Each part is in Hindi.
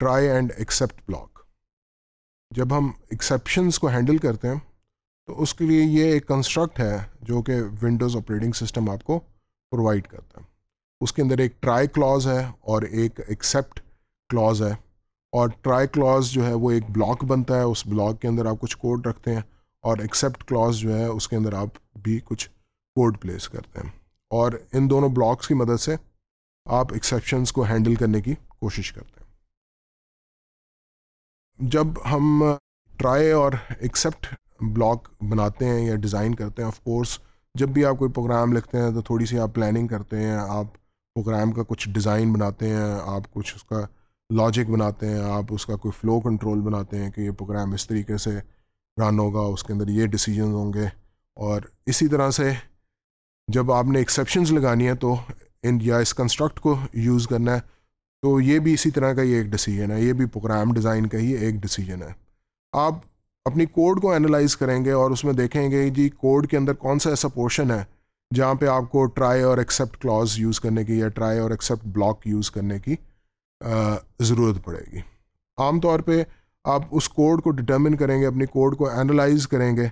ट्राई एंड एक्सेप्ट ब्लॉक जब हम एक्सेप्शंस को हैंडल करते हैं तो उसके लिए ये एक कंस्ट्रक्ट है जो कि विंडोज़ ऑपरेटिंग सिस्टम आपको प्रोवाइड करता है उसके अंदर एक ट्राई क्लॉज है और एक एक्सेप्ट क्लॉज है और ट्राई क्लॉज जो है वो एक ब्लॉक बनता है उस ब्लॉक के अंदर आप कुछ कोड रखते हैं और एक्सेप्ट क्लॉज जो है उसके अंदर आप भी कुछ कोड प्लेस करते हैं और इन दोनों ब्लॉक्स की मदद से आप एक्सेप्शंस को हैंडल करने की कोशिश करते हैं जब हम ट्राई और एक्सेप्ट ब्लॉक बनाते हैं या डिज़ाइन करते हैं ऑफ कोर्स जब भी आप कोई प्रोग्राम लिखते हैं तो थोड़ी सी आप प्लानिंग करते हैं आप प्रोग्राम का कुछ डिज़ाइन बनाते हैं आप कुछ उसका लॉजिक बनाते हैं आप उसका कोई फ्लो कंट्रोल बनाते हैं कि ये प्रोग्राम इस तरीके से रन होगा उसके अंदर ये डिसीजन होंगे और इसी तरह से जब आपने एक्सेप्शन लगानी है तो इन या इस कंस्ट्रक्ट को यूज़ करना है तो ये भी इसी तरह का ये एक डिसीजन है ये भी प्रोग्राम डिज़ाइन का ही एक डिसीजन है आप अपनी कोड को एनालाइज करेंगे और उसमें देखेंगे जी कोड के अंदर कौन सा ऐसा पोर्शन है जहाँ पे आपको ट्राई और एक्सेप्ट क्लॉज यूज़ करने की या ट्राई और एक्सेप्ट ब्लॉक यूज़ करने की ज़रूरत पड़ेगी आमतौर पे आप उस कोड को डिटर्मिन करेंगे अपनी कोड को एनालाइज करेंगे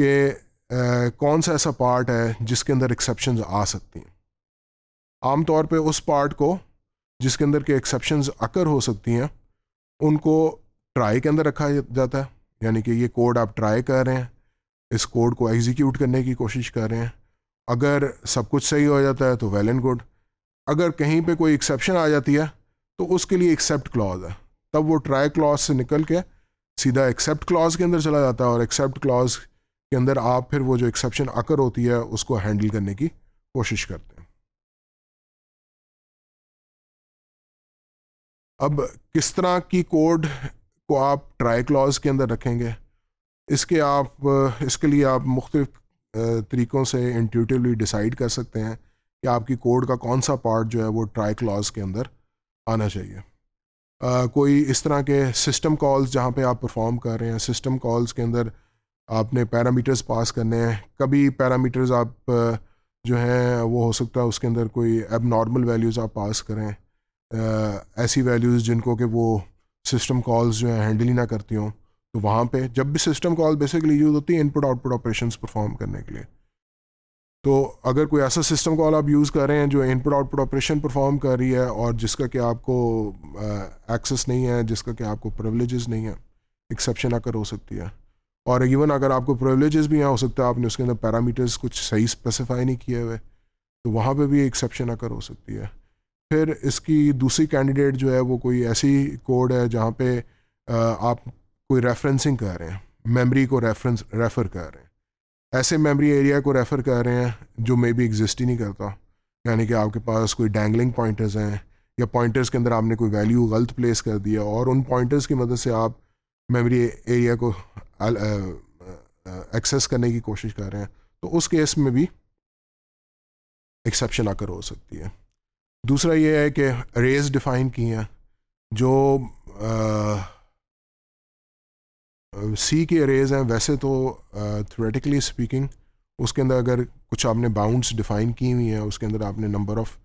कि कौन सा ऐसा पार्ट है जिसके अंदर एक्सेप्शन आ सकती हैं आमतौर पर उस पार्ट को जिसके अंदर के एक्सेप्शन अकर हो सकती हैं उनको ट्राई के अंदर रखा जाता है यानी कि ये कोड आप ट्राई कर रहे हैं इस कोड को एग्जीक्यूट करने की कोशिश कर रहे हैं अगर सब कुछ सही हो जाता है तो वेल एंड गुड अगर कहीं पे कोई एक्सेप्शन आ जाती है तो उसके लिए एक्सेप्ट क्लॉज है तब वो ट्राई क्लॉज से निकल के सीधा एक्सेप्ट क्लॉज के अंदर चला जाता है और एक्सेप्ट क्लॉज के अंदर आप फिर वो जो एक्सेप्शन आकर होती है उसको हैंडल करने की कोशिश करते हैं अब किस तरह की कोड को आप ट्राई क्लॉज के अंदर रखेंगे इसके आप इसके लिए आप मुख्तफ तरीक़ों से इंट्यूटिवली डिसाइड कर सकते हैं कि आपकी कोड का कौन सा पार्ट जो है वो ट्राई क्लॉज के अंदर आना चाहिए आ, कोई इस तरह के सिस्टम कॉल्स जहाँ पे आप परफॉर्म कर रहे हैं सिस्टम कॉल्स के अंदर आपने पैरामीटर्स पास करने हैं कभी पैरामीटर्स आप जो हैं वो हो सकता है उसके अंदर कोई एब वैल्यूज़ आप पास करें ऐसी वैल्यूज़ जिनको कि वो सिस्टम कॉल्स जो हैं हैंडल ही ना करती हों तो वहाँ पे जब भी सिस्टम कॉल बेसिकली यूज़ होती है इनपुट आउटपुट ऑपरेशन परफॉर्म करने के लिए तो अगर कोई ऐसा सिस्टम कॉल आप यूज़ कर रहे हैं जो इनपुट आउटपुट ऑपरेशन परफॉर्म कर रही है और जिसका कि आपको एक्सेस नहीं है जिसका कि आपको प्रिवलेजेस नहीं है एक्सेप्शन आकर हो सकती है और इवन अगर आपको प्रिवलेजेस भी यहाँ हो सकता है आपने उसके अंदर पैरामीटर्स कुछ सही स्पेसिफाई नहीं किए हुए तो वहाँ पर भी एक्सेप्शन आकर हो सकती है फिर इसकी दूसरी कैंडिडेट जो है वो कोई ऐसी कोड है जहाँ पे आप कोई रेफरेंसिंग कर रहे हैं मेमोरी को रेफरेंस रेफ़र कर रहे हैं ऐसे मेमोरी एरिया को रेफ़र कर रहे हैं जो मे बी एग्जिस्ट ही नहीं करता यानी कि आपके पास कोई डैंगलिंग पॉइंटर्स हैं या पॉइंटर्स के अंदर आपने कोई वैल्यू गलत प्लेस कर दिया और उन पॉइंटर्स की मदद से आप मेमोरी एरिया को एक्सेस करने की कोशिश कर रहे हैं तो उस केस में भी एक्सेप्शन आकर हो सकती है दूसरा ये है कि रेज डिफाइन की हैं जो सी के रेज हैं वैसे तो थ्रेटिकली स्पीकिंग उसके अंदर अगर कुछ आपने बाउंड्स डिफाइन की हुई हैं उसके अंदर आपने नंबर ऑफ़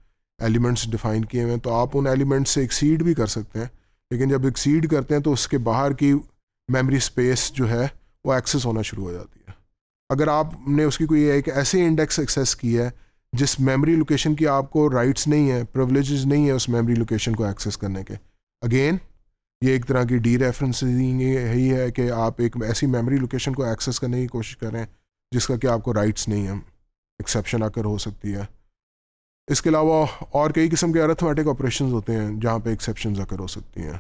एलिमेंट्स डिफाइन किए हुए हैं तो आप उन एलिमेंट्स से एक्सीड भी कर सकते हैं लेकिन जब एक्सीड करते हैं तो उसके बाहर की मेमोरी स्पेस जो है वो एक्सेस होना शुरू हो जाती है अगर आपने उसकी कोई एक ऐसी इंडेक्स एक्सेस की है जिस मेमोरी लोकेशन की आपको राइट्स नहीं है प्रिवलेज नहीं है उस मेमोरी लोकेशन को एक्सेस करने के अगेन ये एक तरह की डी रेफरेंसिंग ही है कि आप एक ऐसी मेमोरी लोकेशन को एक्सेस करने की कोशिश करें जिसका कि आपको राइट्स नहीं है एक्सेप्शन आकर हो सकती है इसके अलावा और कई किस्म के अर्थमेटिक ऑपरेशन होते हैं जहाँ पर एक्सेप्शन आकर हो सकती हैं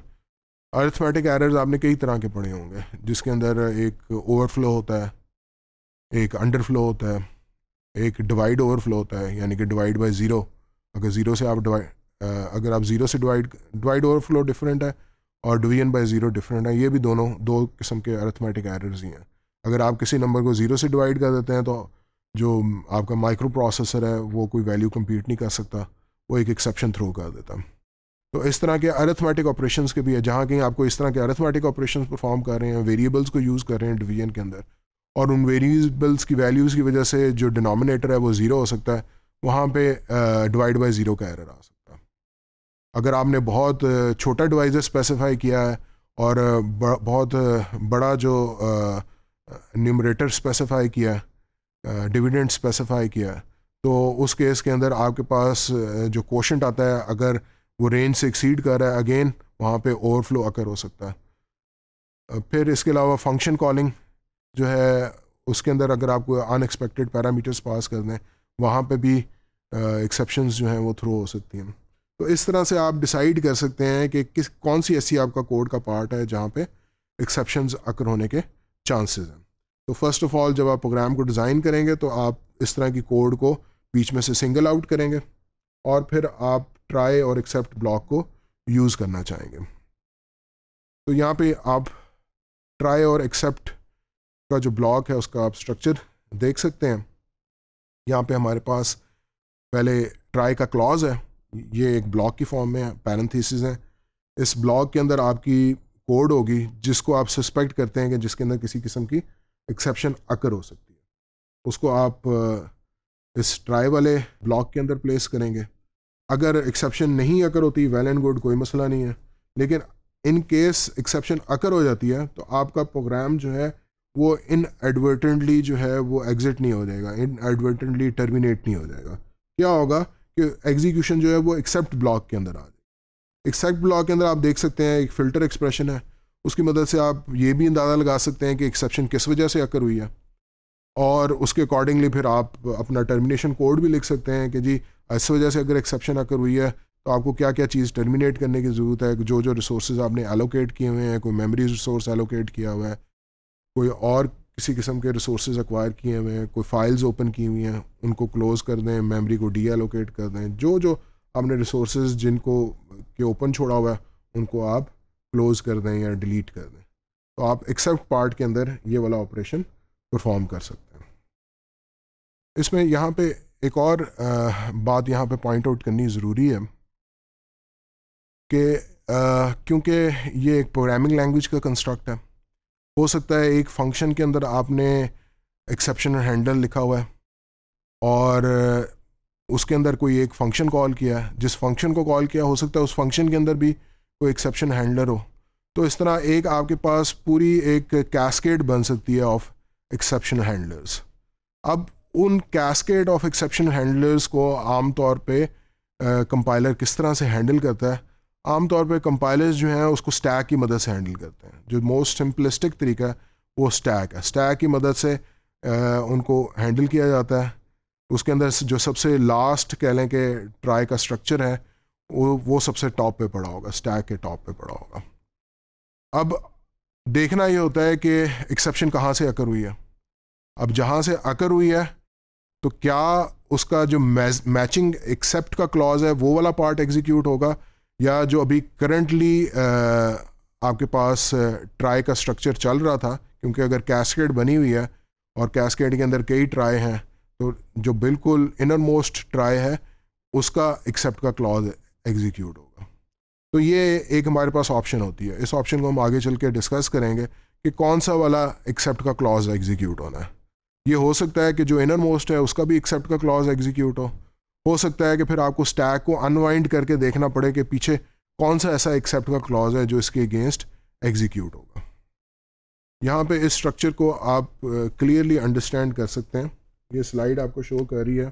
अर्थमेटिक एरर्स आपने कई तरह के पढ़े होंगे जिसके अंदर एक ओवरफ्लो होता है एक अंडरफ्लो होता है एक डिवाइड ओवरफ्लो होता है यानी कि डिवाइड बाय ज़ीरो अगर ज़ीरो से आप डिवाइड अगर आप ज़ीरो से डिवाइड डिवाइड ओवरफ्लो डिफरेंट है और डिवीजन बाय ज़ीरो डिफरेंट है ये भी दोनों दो किस्म के अर्थमेटिक एरर्स ही हैं अगर आप किसी नंबर को ज़ीरो से डिवाइड कर देते हैं तो जो आपका माइक्रो प्रोसेसर है वो कोई वैल्यू कंप्यूट नहीं कर सकता वो एक एक्सेप्शन थ्रो कर देता तो इस तरह के अरथमेटिक ऑपरेशन के भी है जहाँ कहीं आपको इस तरह के अरथमेटिक ऑपरेशन परफॉर्म कर रहे हैं वेरिएबल्स को यूज़ कर रहे हैं डिवीजन के अंदर और उन वेरिएबल्स की वैल्यूज़ की वजह से जो डिनोमिनेटर है वो ज़ीरो हो सकता है वहाँ पे डिवाइड बाय ज़ीरो का एरर आ सकता है अगर आपने बहुत छोटा डिवाइजर स्पेसिफाई किया है और ब, बहुत बड़ा जो न्यूमरेटर स्पेसिफाई किया है डिविडेंड स्पेसिफाई किया है तो उस केस के अंदर आपके पास जो क्वेश्चन आता है अगर वो रेंज से एक्सीड कर रहा है अगेन वहाँ पे ओवरफ्लो अकर हो सकता है फिर इसके अलावा फंक्शन कॉलिंग जो है उसके अंदर अगर आप कोई अनएक्सपेक्टेड पैरामीटर्स पास कर दें वहाँ पे भी एक्सेप्शंस uh, जो हैं वो थ्रो हो सकती हैं तो इस तरह से आप डिसाइड कर सकते हैं कि किस कौन सी ऐसी आपका कोड का पार्ट है जहाँ पे एक्सेप्शंस अकर होने के चांसेस हैं तो फर्स्ट ऑफ ऑल जब आप प्रोग्राम को डिज़ाइन करेंगे तो आप इस तरह की कोड को बीच में से सिंगल आउट करेंगे और फिर आप ट्राई और एक्सेप्ट ब्लॉक को यूज़ करना चाहेंगे तो यहाँ पे आप ट्राई और एक्सेप्ट का जो ब्लॉक है उसका आप स्ट्रक्चर देख सकते हैं यहाँ पे हमारे पास पहले ट्राई का क्लॉज है ये एक ब्लॉक की फॉर्म में है पैरेंथीसिस हैं इस ब्लॉक के अंदर आपकी कोड होगी जिसको आप सस्पेक्ट करते हैं कि जिसके अंदर किसी किस्म की एक्सेप्शन अकर हो सकती है उसको आप इस ट्राई वाले ब्लॉक के अंदर प्लेस करेंगे अगर एक्सेप्शन नहीं अकर होती वेल एंड गुड कोई मसला नहीं है लेकिन इन केस एक्सेप्शन अकर हो जाती है तो आपका प्रोग्राम जो है वो इन एडवर्टेंटली जो है वो एग्जिट नहीं हो जाएगा इन एडवर्टेंटली टर्मिनेट नहीं हो जाएगा क्या होगा कि एग्जीक्यूशन जो है वो एक्सेप्ट ब्लॉक के अंदर आ जाएगा एक्सेप्ट ब्लॉक के अंदर आप देख सकते हैं एक फ़िल्टर एक्सप्रेशन है उसकी मदद से आप ये भी अंदाज़ा लगा सकते हैं कि एक्सेप्शन किस वजह से आकर हुई है और उसके अकॉर्डिंगली फिर आप अपना टर्मिनेशन कोड भी लिख सकते हैं कि जी इस वजह से अगर एक्सेप्शन आकर हुई है तो आपको क्या क्या चीज़ टर्मिनेट करने की ज़रूरत है जो जो रिसोर्स आपने एलोकेट किए हुए हैं कोई मेमरी रिसोर्स एलोकेट किया हुआ है कोई और किसी किस्म के रिसोर्स एक्वायर किए हुए हैं कोई फाइल्स ओपन की हुई हैं उनको क्लोज़ कर दें मेमरी को डी एलोकेट कर दें जो जो आपने रिसोर्स जिनको के ओपन छोड़ा हुआ है उनको आप क्लोज़ कर दें या डिलीट कर दें तो आप एक्सेप्ट पार्ट के अंदर ये वाला ऑपरेशन परफॉर्म कर सकते हैं इसमें यहाँ पे एक और बात यहाँ पे पॉइंट आउट करनी ज़रूरी है कि क्योंकि ये एक प्रोग्रामिंग लैंग्वेज का कंस्ट्रक्ट है हो सकता है एक फंक्शन के अंदर आपने एक्सेप्शन हैंडल लिखा हुआ है और उसके अंदर कोई एक फंक्शन कॉल किया है जिस फंक्शन को कॉल किया हो सकता है उस फंक्शन के अंदर भी कोई एक्सेप्शन हैंडलर हो तो इस तरह एक आपके पास पूरी एक कैस्केड बन सकती है ऑफ एक्सेप्शन हैंडलर्स अब उन कैस्केड ऑफ एक्सेप्शन हैंडलर्स को आम तौर पे कंपाइलर किस तरह से हैंडल करता है आमतौर पर कंपाइलर्स जो हैं उसको स्टैक की मदद से हैंडल करते हैं जो मोस्ट सिंपलिस्टिक तरीका है वो स्टैक है स्टैक की मदद से आ, उनको हैंडल किया जाता है उसके अंदर जो सबसे लास्ट कह लें कि ट्राई का स्ट्रक्चर है वो वो सबसे टॉप पे पड़ा होगा स्टैक के टॉप पे पड़ा होगा अब देखना ये होता है कि एक्सेप्शन कहाँ से अकर हुई है अब जहाँ से अकर हुई है तो क्या उसका जो मैचिंग एक्सेप्ट का क्लॉज है वो वाला पार्ट एग्जीक्यूट होगा या जो अभी करंटली आपके पास ट्राई का स्ट्रक्चर चल रहा था क्योंकि अगर कैस्केड बनी हुई है और कैस्केड के अंदर कई ट्राई हैं तो जो बिल्कुल इनर मोस्ट ट्राई है उसका एक्सेप्ट का क्लॉज एग्जीक्यूट होगा तो ये एक हमारे पास ऑप्शन होती है इस ऑप्शन को हम आगे चल के डिस्कस करेंगे कि कौन सा वाला एक्सेप्ट का क्लॉज एग्जीक्यूट होना है ये हो सकता है कि जो इनर मोस्ट है उसका भी एक्सेप्ट का क्लॉज एग्जीक्यूट हो हो सकता है कि फिर आपको स्टैक को अनवाइंड करके देखना पड़े कि पीछे कौन सा ऐसा एक्सेप्ट का क्लॉज है जो इसके अगेंस्ट एग्जीक्यूट होगा यहाँ पे इस स्ट्रक्चर को आप क्लियरली uh, अंडरस्टैंड कर सकते हैं ये स्लाइड आपको शो कर रही है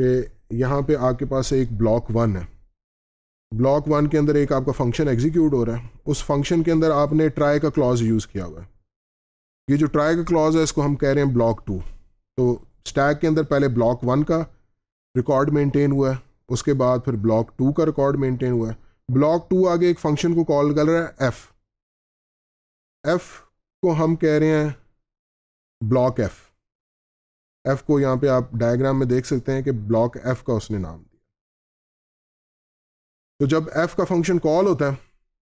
कि यहाँ पे आपके पास एक ब्लॉक वन है ब्लॉक वन के अंदर एक आपका फंक्शन एग्जीक्यूट हो रहा है उस फंक्शन के अंदर आपने ट्राई का क्लॉज यूज़ किया हुआ है ये जो ट्राई का क्लॉज है इसको हम कह रहे हैं ब्लॉक टू तो स्टैक के अंदर पहले ब्लॉक वन का रिकॉर्ड मेंटेन हुआ है उसके बाद फिर ब्लॉक टू का रिकॉर्ड मेंटेन हुआ है ब्लॉक टू आगे एक फंक्शन को कॉल कर रहा है एफ एफ को हम कह रहे हैं ब्लॉक एफ एफ को यहाँ पे आप डायग्राम में देख सकते हैं कि ब्लॉक एफ का उसने नाम दिया तो जब एफ का फंक्शन कॉल होता है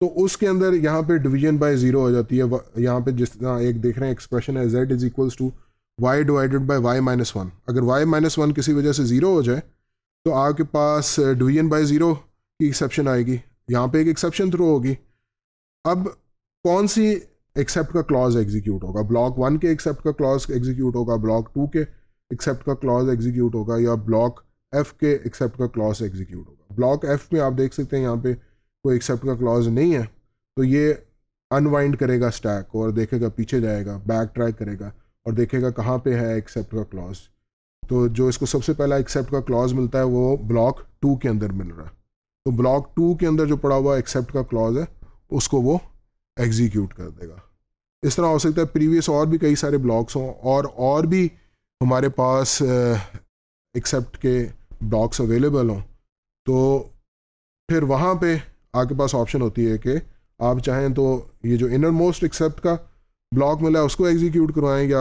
तो उसके अंदर यहाँ पे डिवीजन बाय ज़ीरो हो जाती है यहाँ पे जिस तरह एक देख रहे हैं एक्सप्रेशन है Z is equals to Y divided by Y minus one अगर वाई माइनस वन किसी वजह से ज़ीरो हो जाए तो आपके पास डिवीजन बाय ज़ीरो की एक्सेप्शन आएगी यहाँ पे एक एक्सेप्शन थ्रू होगी अब कौन सी एक्सेप्ट का क्लॉज एग्जीक्यूट होगा ब्लॉक वन के एक्सेप्ट का क्लॉज एग्जीक्यूट होगा ब्लॉक टू के एक्सेप्ट का क्लॉज एग्जीक्यूट होगा या ब्लॉक एफ के एक्सेप्ट का क्लॉज एग्जीक्यूट होगा ब्लॉक एफ में आप देख सकते हैं यहाँ पे कोई एक्सेप्ट का क्लॉज नहीं है तो ये अनवाइंड करेगा स्टैक और देखेगा पीछे जाएगा बैक ट्रैक करेगा और देखेगा कहाँ पे है एक्सेप्ट का क्लॉज तो जो इसको सबसे पहला एक्सेप्ट का क्लॉज मिलता है वो ब्लॉक टू के अंदर मिल रहा है तो ब्लॉक टू के अंदर जो पड़ा हुआ एक्सेप्ट का क्लॉज है उसको वो एग्जीक्यूट कर देगा इस तरह हो सकता है प्रीवियस और भी कई सारे ब्लॉक्स हों और और भी हमारे पास एक्सेप्ट के ब्लॉक्स अवेलेबल हों तो फिर वहाँ पे आपके पास ऑप्शन होती है कि आप चाहें तो ये जो इनर मोस्ट एक्सेप्ट का ब्लॉक मिला उसको एग्जीक्यूट करवाएं या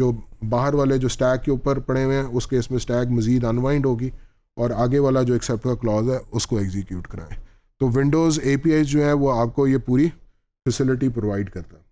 जो बाहर वाले जो स्टैक के ऊपर पड़े हुए हैं उस केस में स्टैक मज़ीद अनवाइंड होगी और आगे वाला जो एक्सेप्ट का क्लॉज है उसको एग्जीक्यूट कराएं तो विंडोज़ ए जो है वो आपको ये पूरी फैसिलिटी प्रोवाइड करता है